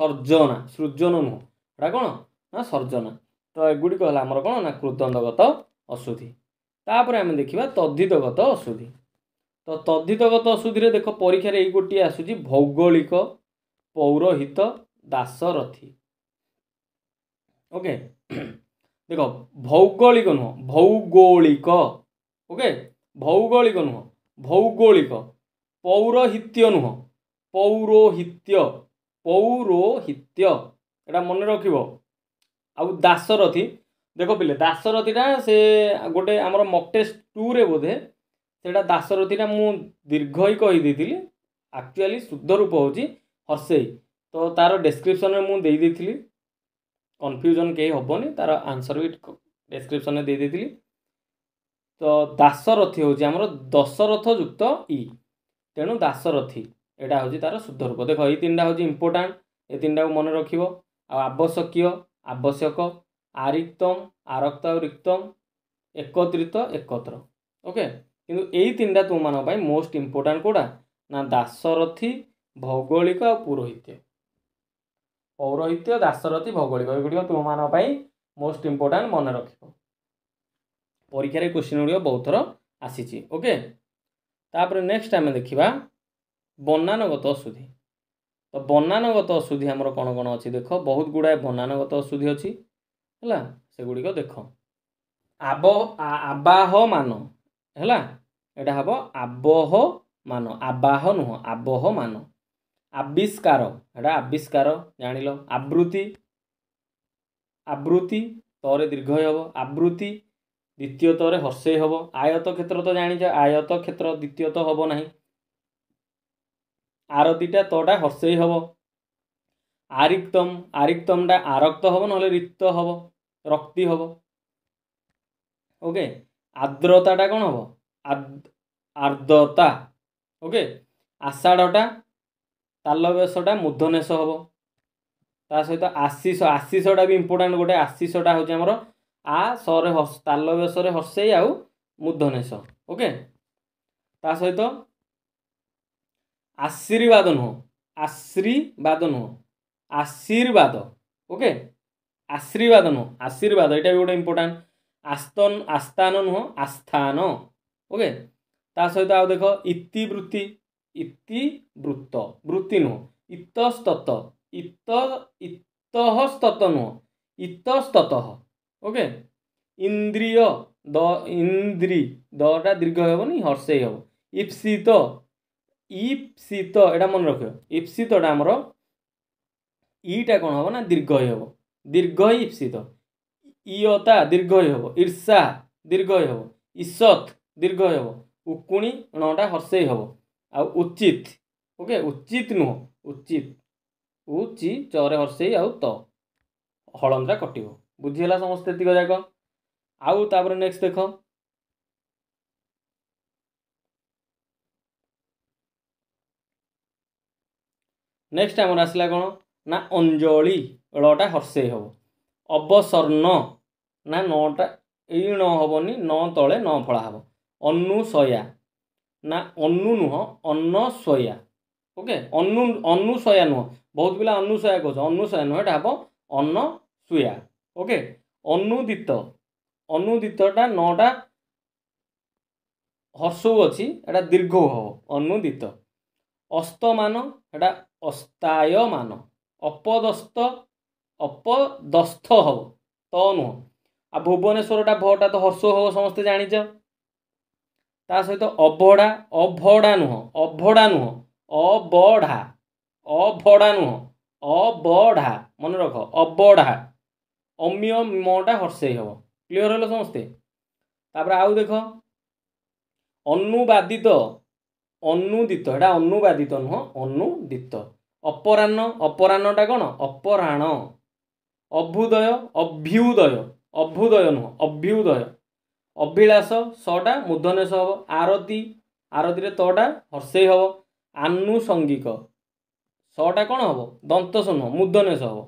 ସର୍ଜନା ସୃଜନ ନୁହଁ ଏଇଟା କ'ଣ ନା ସର୍ଜନା ତ ଏଗୁଡ଼ିକ ହେଲା ଆମର କ'ଣ ନା କୃଦନ୍ଦଗତ ଅଶୁଧି ତାପରେ ଆମେ ଦେଖିବା ତଦ୍ଧିତଗତ ଅଶୁଧି ତ ତଦ୍ଧିତଗତ ଅଶୁଧିରେ ଦେଖ ପରୀକ୍ଷାରେ ଏଇ ଗୋଟିଏ ଆସୁଛି ଭୌଗୋଳିକ ପୌରହିତ ଦାସରଥୀ ଓକେ ଦେଖ ଭୌଗୋଳିକ ନୁହଁ ଭୌଗୋଳିକ ଓକେ ଭୌଗୋଳିକ ନୁହଁ ଭୌଗୋଳିକ ପୌରହିତ୍ୟ ନୁହଁ ପୌରୋହିତ୍ୟ ପୌରୋହିତ୍ୟ ଏଇଟା ମନେ ରଖିବ ଆଉ ଦାସରଥି ଦେଖ ପିଲେ ଦାସରଥିଟା ସେ ଗୋଟେ ଆମର ମକ୍ ଟୁରେ ବୋଧେ ସେଇଟା ଦାସରଥିଟା ମୁଁ ଦୀର୍ଘ ହିଁ କହିଦେଇଥିଲି ଆକ୍ଚୁଆଲି ଶୁଦ୍ଧ ରୂପ ହେଉଛି ହର୍ଷେଇ ତ ତା'ର ଡେସ୍କ୍ରିପସନ୍ରେ ମୁଁ ଦେଇଦେଇଥିଲି କନଫ୍ୟୁଜନ୍ କେହି ହେବନି ତା'ର ଆନ୍ସର୍ ବି ଡେସ୍କ୍ରିପ୍ସନ୍ରେ ଦେଇଦେଇଥିଲି ତ ଦାସରଥୀ ହେଉଛି ଆମର ଦଶରଥ ଯୁକ୍ତ ଇ ତେଣୁ ଦାସରଥୀ ଏଇଟା ହେଉଛି ତା'ର ଶୁଦ୍ଧ ରୂପ ଦେଖ ଏଇ ତିନିଟା ହେଉଛି ଇମ୍ପୋର୍ଟାଣ୍ଟ ଏ ତିନିଟାକୁ ମନେ ରଖିବ ଆଉ ଆବଶ୍ୟକୀୟ ଆବଶ୍ୟକ ଆରିକ୍ତମ ଆରକ୍ତ ଆଉ ରିକ୍ତମ ଏକତ୍ରିତ ଏକତ୍ର ଓକେ କିନ୍ତୁ ଏଇ ତିନିଟା ତୁମମାନଙ୍କ ପାଇଁ ମୋଷ୍ଟ ଇମ୍ପୋର୍ଟାଣ୍ଟ କେଉଁଟା ନା ଦାସରଥୀ ଭୌଗୋଳିକ ଆଉ ପୁରୋହିତ୍ୟ ପୌରହିତ୍ୟ ଦାସରଥି ଭୌଗୋଳିକ ଏଗୁଡ଼ିକ ତୁମମାନଙ୍କ ପାଇଁ ମୋଷ୍ଟ ଇମ୍ପୋର୍ଟାଣ୍ଟ ମନେ ରଖିବ ପରୀକ୍ଷାରେ କୋଶ୍ଚିନ୍ ଗୁଡ଼ିକ ବହୁତ ଥର ଆସିଛି ଓକେ ତାପରେ ନେକ୍ସଟ ଆମେ ଦେଖିବା ବନାନଗତ ଅଶୁଧି ତ ବନାନଗତ ଅଶୁଧି ଆମର କ'ଣ କ'ଣ ଅଛି ଦେଖ ବହୁତ ଗୁଡ଼ାଏ ବନାନଗତ ଅଶୁଧି ଅଛି ହେଲା ସେଗୁଡ଼ିକ ଦେଖ ଆବ ଆବାହମାନ ହେଲା ଏଇଟା ହେବ ଆବହମାନ ଆବାହ ନୁହଁ ଆବହମାନ ଆବିଷ୍କାର ଏଇଟା ଆବିଷ୍କାର ଜାଣିଲ ଆବୃତ୍ତି ଆବୃତ୍ତି ତରେ ଦୀର୍ଘ ହେବ ଆବୃତ୍ତି ଦ୍ୱିତୀୟ ତରେ ହର୍ଷେଇ ହେବ ଆୟତ କ୍ଷେତ୍ର ତ ଜାଣିଛ ଆୟତ କ୍ଷେତ୍ର ଦ୍ୱିତୀୟ ତ ହେବ ନାହିଁ ଆରତିଟା ତଟା ହର୍ଷେଇ ହେବ ଆରିକ୍ତମ ଆରିକ୍ତମଟା ଆରକ୍ତ ହେବ ନହେଲେ ରିକ୍ତ ହେବ ରକ୍ତି ହେବ ଓକେ ଆର୍ଦ୍ରତାଟା କ'ଣ ହେବ ଆର୍ଦ୍ରତା ଓକେ ଆଷାଢ଼ଟା ତାଲବେଶଟା ମୁଧନେଶ ହେବ ତା ସହିତ ଆଶିଷ ଆଶିଷଟା ବି ଇମ୍ପୋର୍ଟାଣ୍ଟ ଗୋଟେ ଆଶିଷଟା ହେଉଛି ଆମର ଆ ସରେ ହସ ତାଲବେଶରେ ହସେଇ ଆଉ ମୁଧନେଶ ଓକେ ତା ସହିତ ଆଶୀର୍ବାଦ ନୁହଁ ଆଶୀର୍ବାଦ ନୁହଁ ଆଶୀର୍ବାଦ ଓକେ ଆଶୀର୍ବାଦ ନୁହଁ ଆଶୀର୍ବାଦ ଏଇଟା ବି ଗୋଟେ ଇମ୍ପୋର୍ଟାଣ୍ଟ ଆସ୍ତନ ଆସ୍ଥାନ ନୁହଁ ଆସ୍ଥାନ ଓକେ ତା ସହିତ ଆଉ ଦେଖ ଇତିବୃତ୍ତି ইতি বৃত্ত বৃত্তি নୁହଁ ইতস্তত ইত ইতস্তত নୁହଁ ইতস্তত ওকে ইন্দ্রিয় দ ইন্দ্রি দটা দীর্ঘ হবনি হর্ষেই হব ইপসিত ইপসিত এটা মনে রখিব ইপসিতটা আমার ଇଟା କ'ଣ ହେବ ନା ଦୀର୍ଘ ଇ ହେବ ଦୀର୍ଘ ଇ ଇପ୍ସିତ ଇୟତା ଦୀର୍ଘ ଇ ହେବ ଇର୍ଷା ଦୀର୍ଘ ଇ ହେବ ଇସତ୍ ଦୀର୍ଘ ଇ ହେବ ଉକୁଣି ଣଟା ହର୍ଷେଇ ହେବ ଆଉ ଉଚିତ ଓକେ ଉଚିତ ନୁହଁ ଉଚିତ ଉ ଚି ଚରେ ହର୍ସେଇ ଆଉ ତ ହଳନ୍ଦା କଟିବ ବୁଝିହେଲା ସମସ୍ତେ ଏତିକ ଯାକ ଆଉ ତାପରେ ନେକ୍ସଟ ଦେଖ ନେକ୍ସଟ ଆମର ଆସିଲା କ'ଣ ନା ଅଞ୍ଜଳି ଳଟା ହର୍ସେଇ ହେବ ଅବସର୍ଣ୍ଣ ନା ନଅଟା ଏଇ ଣ ହେବନି ନ ତଳେ ନ ଫଳା ହେବ ଅନୁଶୟା না অন্নু নুহ অন্ন চয়া অ'কে অন্নু অন্নু চয়া নুহ বহুতবিলাক অন্নু চয়া কৈছোঁ অন্নু চয়া নহয় এটা হ'ব অন্ন চুয়া অ'কে অনুদিত অনুদিতটা নটা হ্ৰস্বও অছি এটা দীৰ্ঘও হ'ব অনুদিত অস্তমান এটা অস্তায়মান অপদস্ত অপদস্থ হ'ব ত নুহ আৰু ভুৱনেশ্বৰটা ভটা ত হ্ৰস্ব হ'ব সমস্তে জানিছ ତା ସହିତ ଅବଢ଼ା ଅଭଡ଼ା ନୁହଁ ଅଭଡ଼ା ନୁହଁ ଅବଢ଼ା ଅଭଡ଼ା ନୁହଁ ଅବଢ଼ା ମନେ ରଖ ଅବଢ଼ା ଅମ୍ୟ ମଟା ହର୍ଷେଇ ହେବ କ୍ଲିଅର ହେଲ ସମସ୍ତେ ତାପରେ ଆଉ ଦେଖ ଅନୁବାଦିତ ଅନୁଦିତ ଏଇଟା ଅନୁବାଦିତ ନୁହଁ ଅନୁଦିତ ଅପରାହ୍ନ ଅପରାହ୍ନଟା କ'ଣ ଅପରାହ୍ନ ଅଭ୍ୟୁଦୟ ଅଭ୍ୟୁଦୟ ଅଭ୍ୟୁଦୟ ନୁହଁ ଅଭ୍ୟୁଦୟ ଅଭିଳାଷ ସଟା ମୂର୍ଦ୍ଧନ୍ୟ ହେବ ଆରତୀ ଆରତୀରେ ତଟା ହର୍ଷେଇ ହେବ ଆନୁଷଙ୍ଗିକ ସଟା କ'ଣ ହେବ ଦନ୍ତସ ନୁହଁ ମୂର୍ଦ୍ଧନ୍ୟ ହେବ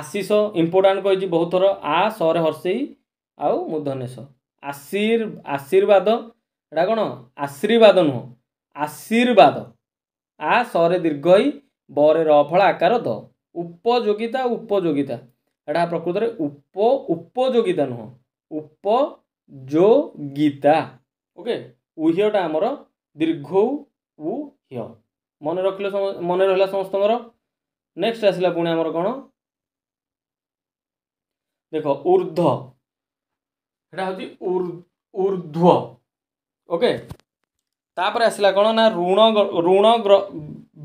ଆଶିଷ ଇମ୍ପୋର୍ଟାଣ୍ଟ କହିଛି ବହୁତ ଥର ଆ ସରେ ହର୍ଷେଇ ଆଉ ମୂର୍ଦ୍ଧନ୍ୟ ଆଶୀର୍ ଆଶୀର୍ବାଦ ଏଇଟା କ'ଣ ଆଶୀର୍ବାଦ ନୁହଁ ଆଶୀର୍ବାଦ ଆ ସରେ ଦୀର୍ଘ ହି ବରେ ରଫଳ ଆକାର ଦ ଉପଯୋଗିତା ଉପଯୋଗିତା ଏଇଟା ପ୍ରକୃତରେ ଉପ ଉପଯୋଗିତା ନୁହଁ ଉପ ଜୋ ଗୀତା ଓକେ ଉହ୍ୟଟା ଆମର ଦୀର୍ଘ ଉ ହ୍ୟ ମନେ ରଖିଲେ ମନେ ରହିଲା ସମସ୍ତଙ୍କର ନେକ୍ସଟ ଆସିଲା ପୁଣି ଆମର କ'ଣ ଦେଖ ଉର୍ଦ୍ଧ ସେଟା ହେଉଛି ଉର୍ଦ୍ଧ୍ୱ ଓକେ ତାପରେ ଆସିଲା କ'ଣ ନା ଋଣ ଋଣ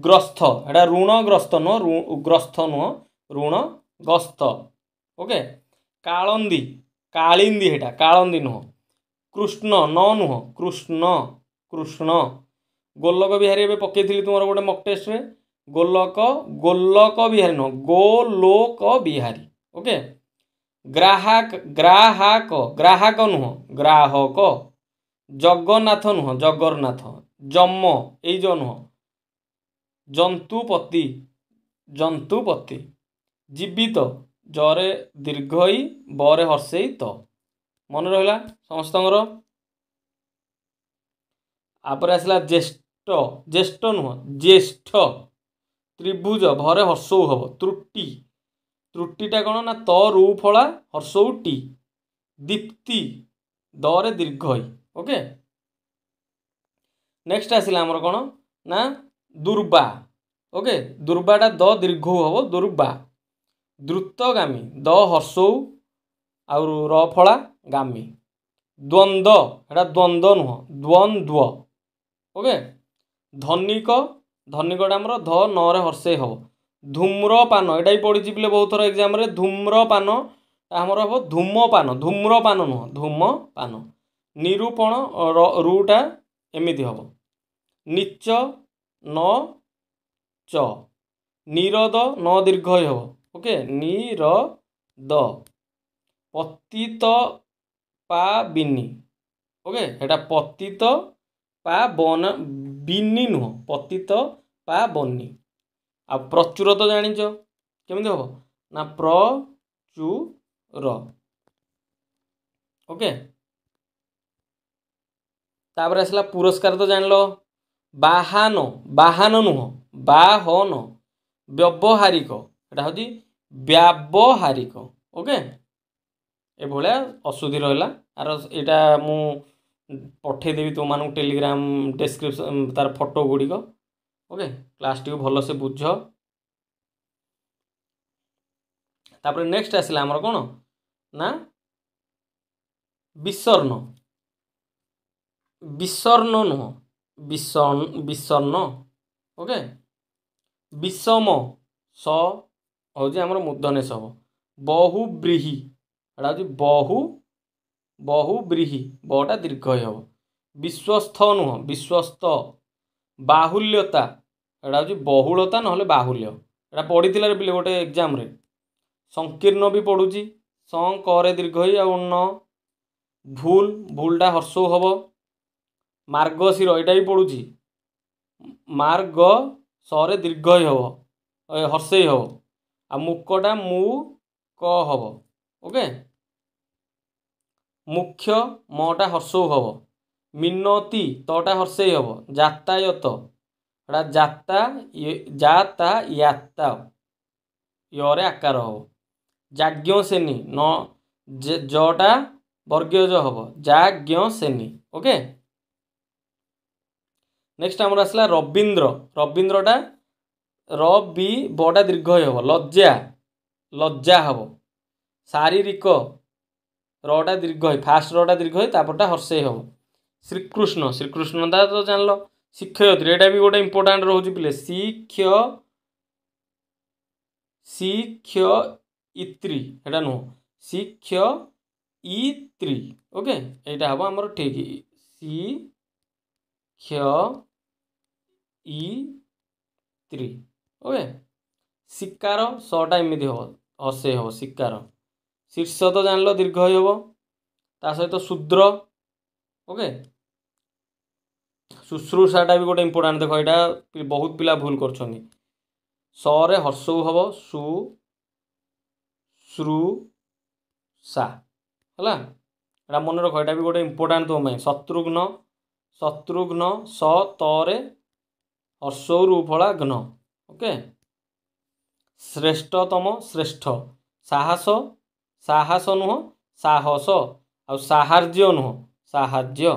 ଗ୍ରସ୍ଥ ଏଇଟା ଋଣଗ୍ରସ୍ତ ନୁହଁ ଗ୍ରସ୍ଥ ନୁହଁ ଋଣଗ୍ରସ୍ତ ଓକେ କାଳନ୍ଦୀ କାଳିନ୍ଦୀ ହେଟା କାଳନ୍ଦୀ ନୁହଁ କୃଷ୍ଣ ନ ନୁହଁ କୃଷ୍ଣ କୃଷ୍ଣ ଗୋଲକ ବିହାରୀ ଏବେ ପକେଇଥିଲି ତୁମର ଗୋଟେ ମକ୍ ଟେଷ୍ଟରେ ଗୋଲକ ଗୋଲକ ବିହାରୀ ନୁହଁ ଗୋଲୋକ ବିହାରୀ ଓକେ ଗ୍ରାହକ ଗ୍ରାହକ ଗ୍ରାହକ ନୁହଁ ଗ୍ରାହକ ଜଗନ୍ନାଥ ନୁହଁ ଜଗନ୍ନାଥ ଜମ ଏଇ ଯେଉଁ ନୁହଁ ଜନ୍ତୁପତି ଜନ୍ତୁପତି ଜୀବିତ ଜରେ ଦୀର୍ଘଇ ବରେ ହର୍ଷେଇ ତ ମନେ ରହିଲା ସମସ୍ତଙ୍କର ତାପରେ ଆସିଲା ଜ୍ୟେଷ୍ଠ ଜ୍ୟେଷ୍ଠ ନୁହଁ ଜ୍ୟେଷ୍ଠ ତ୍ରିଭୁଜ ଭରେ ହର୍ଷଉ ହେବ ତ୍ରୁଟି ତ୍ରୁଟିଟା କ'ଣ ନା ତ ରୁ ଫଳା ହର୍ଷଉ ଟି ଦୀପ୍ତି ଦରେ ଦୀର୍ଘଇ ଓକେ ନେକ୍ସଟ ଆସିଲା ଆମର କ'ଣ ନା ଦୁର୍ବା ଓକେ ଦୁର୍ବାଟା ଦ ଦୀର୍ଘ ହେବ ଦୁର୍ବା ଦ୍ରୁତଗାମୀ ଦ ହର୍ଷଉ ଆଉ ର ଫଳା ଗାମୀ ଦ୍ୱନ୍ଦ୍ୱ ଏଇଟା ଦ୍ୱନ୍ଦ୍ୱ ନୁହଁ ଦ୍ୱନ୍ଦ୍ୱ ଓକେ ଧନିକ ଧନିକଟା ଆମର ଧ ନରେ ହର୍ଷେଇ ହେବ ଧୂମ୍ର ପାନ ଏଇଟା ବି ପଡ଼ିଛି ବୋଲେ ବହୁତ ଥର ଏକ୍ଜାମ୍ରେ ଧୂମ୍ରପାନ ଆମର ହେବ ଧୂମପାନ ପାନ ନୁହଁ ଧୂମ ପାନ ନିରୂପଣ ରୁଟା ଏମିତି ହେବ ନିଚ ନ ଚ ନିରଦ ନ ଦୀର୍ଘ ହେବ ওকে নিরদ পতিত পাবিনি ওকে এটা পতিত পাবন বিনি ନୁହଁ ପତିତ ପାବନି ଆଉ ପ୍ରଚୁର ତ ଜାଣିଛ କେମିତି ହେବ ନା ପ୍ରଚୁର ଓକେ ତାପରେ ଆସିଲା ପୁରସ୍କାର ତ ଜାଣିଲ ବାହାନ ବାହାନ ନୁହଁ ବାହନ ବ୍ୟବହାରିକ এটা ହେଉଛି ବ୍ୟାବହାରିକ ଓକେ ଏଭଳିଆ ଅଶୁଦ୍ଧି ରହିଲା ଆର ଏଇଟା ମୁଁ ପଠେଇଦେବି ତୁମମାନଙ୍କୁ ଟେଲିଗ୍ରାମ ଡେସ୍କ୍ରିପସନ୍ ତାର ଫଟୋ ଗୁଡ଼ିକ ଓକେ କ୍ଲାସ୍ଟିକୁ ଭଲସେ ବୁଝ ତାପରେ ନେକ୍ସଟ ଆସିଲା ଆମର କ'ଣ ନା ବିସର୍ଣ୍ଣ ବିସର୍ଣ୍ଣ ନୁହଁ ବିସର୍ଣ୍ଣ ଓକେ ବିଷମ ସ ହେଉଛି ଆମର ମୁଦନେଶ ହେବ ବହୁ ବ୍ରିହି ସେଟା ହେଉଛି ବହୁ ବହୁ ବ୍ରିହି ବଟା ଦୀର୍ଘ ହେବ ବିଶ୍ୱସ୍ତ ନୁହଁ ବିଶ୍ୱସ୍ତ ବାହୁଲ୍ୟତା ସେଟା ହେଉଛି ବହୁଳତା ନହେଲେ ବାହୁଲ୍ୟ ସେଟା ପଢ଼ିଥିଲା ବିଲେ ଗୋଟେ ଏକ୍ଜାମ୍ରେ ସଂକୀର୍ଣ୍ଣ ବି ପଢ଼ୁଛି ସଂ କରେ ଦୀର୍ଘ ହେଇ ଆଉ ନ ଭୁଲ ଭୁଲଟା ହର୍ଷଉ ହେବ ମାର୍ଗଶିର ଏଇଟା ବି ପଢ଼ୁଛି ମାର୍ଗ ସରେ ଦୀର୍ଘ ହେବ ହର୍ଷେଇ ହେବ ଆଉ ମୁକଟା ମୁ କ ହେବ ଓକେ ମୁଖ୍ୟ ମଟା ହର୍ଷଉ ହେବ ମିନତି ତଟା ହର୍ଷେଇ ହେବ ଯାତାୟତ ଏଟା ଯାତା ଯାତା ୟାତା ୟରେ ଆକାର ହେବ ଯାଜ୍ଞସେନୀ ନ ଜଟା বর্গীয় হব যাজ্ঞ সেনী ওকে নেক্সট আমার আসলা রবীন্দ্র রবীন্দ্রটা ରବ୍ ବି ବଡ଼ା ଦୀର୍ଘ ହେବ ଲଜ୍ଜା ଲଜ୍ଜା ହେବ ଶାରୀରିକ ରଟା ଦୀର୍ଘ ହୋଇ ଫାଷ୍ଟ ରଟା ଦୀର୍ଘ ହୋଇ ତାପରଟା ହର୍ଷେଇ ହେବ ଶ୍ରୀକୃଷ୍ଣ ଶ୍ରୀକୃଷ୍ଣତା ତ ଜାଣିଲ ଶିକ୍ଷୟତ୍ରୀ ଏଇଟା ବି ଗୋଟେ ଇମ୍ପୋର୍ଟାଣ୍ଟ ରହୁଛି ପିଲେ ଶିକ୍ଷ ଶିକ୍ଷ ଇତ୍ରୀ ଏଇଟା ନୁହଁ ଶିକ୍ଷ ଇତ୍ରୀ ଓକେ ଏଇଟା ହେବ ଆମର ଠିକ୍ ଶିକ୍ଷ ଇ ତ୍ରୀ ଓକେ ଶିକାର ଶଟା ଏମିତି ହେବ ହସେଇ ହେବ ଶିକାର ଶୀର୍ଷ ତ ଜାଣିଲ ଦୀର୍ଘ ହେଇ ହେବ ତା ସହିତ ଶୂଦ୍ର ଓକେ ଶୁଶ୍ରୂଷାଟା ବି ଗୋଟେ ଇମ୍ପୋର୍ଟାଣ୍ଟ ଦେଖ ଏଇଟା ବହୁତ ପିଲା ଭୁଲ କରୁଛନ୍ତି ସରେ ହର୍ଷଉ ହେବ ସୁ ଶ୍ରୁ ସା ହେଲା ଏଇଟା ମନେ ରଖ ଏଇଟା ବି ଗୋଟେ ଇମ୍ପୋର୍ଟାଣ୍ଟ ତୁମ ପାଇଁ ଶତ୍ରୁଘ୍ନ ଶତ୍ରୁଘ୍ନ ସ ତରେ ହର୍ଷଉ ରୁ ଫଳା ଘ୍ନ ଓକେ ଶ୍ରେଷ୍ଠତମ ଶ୍ରେଷ୍ଠ ସାହସ ସାହସ ନୁହଁ ସାହସ ଆଉ ସାହାଯ୍ୟ ନୁହଁ ସାହାଯ୍ୟ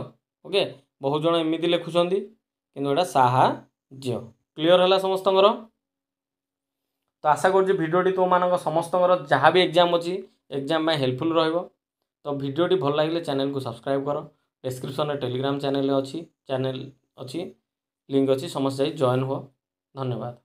ଓକେ ବହୁ ଜଣ ଏମିତି ଲେଖୁଛନ୍ତି କିନ୍ତୁ ଏଇଟା ସାହାଯ୍ୟ କ୍ଲିଅର୍ ହେଲା ସମସ୍ତଙ୍କର ତ ଆଶା କରୁଛି ଭିଡ଼ିଓଟି ତୋମାନଙ୍କ ସମସ୍ତଙ୍କର ଯାହା ବି ଏକ୍ଜାମ୍ ଅଛି ଏକ୍ଜାମ୍ ପାଇଁ ହେଲ୍ପଫୁଲ୍ ରହିବ ତ ଭିଡ଼ିଓଟି ଭଲ ଲାଗିଲେ ଚ୍ୟାନେଲ୍କୁ ସବସ୍କ୍ରାଇବ୍ କର ଡେସ୍କ୍ରିପ୍ସନ୍ରେ ଟେଲିଗ୍ରାମ୍ ଚ୍ୟାନେଲ୍ ଅଛି ଚ୍ୟାନେଲ୍ ଅଛି ଲିଙ୍କ୍ ଅଛି ସମସ୍ତେ ଯାଇ ଜଏନ୍ ହୁଅ ଧନ୍ୟବାଦ